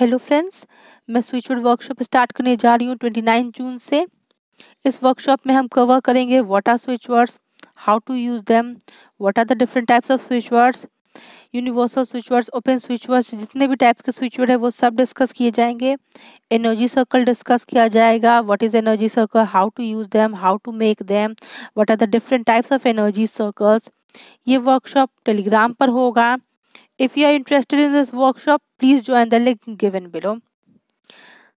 Hello friends मैं स्विचवुड workshop start करने जा रही हूँ 29 जून से इस वर्कशॉप में हम कवर करेंगे what are switch words how to use them what are the different types of switch words universal switch words open switch words जितने भी टाइप्स के स्विच वर्ड है वो सब डिस्कस किए जाएंगे एनर्जी सर्कल डिस्कस किया जाएगा what is energy circle how to use them how to make them what are the different types of energy circles ये वर्कशॉप टेलीग्राम पर होगा If you are interested in this workshop, please join the link given below.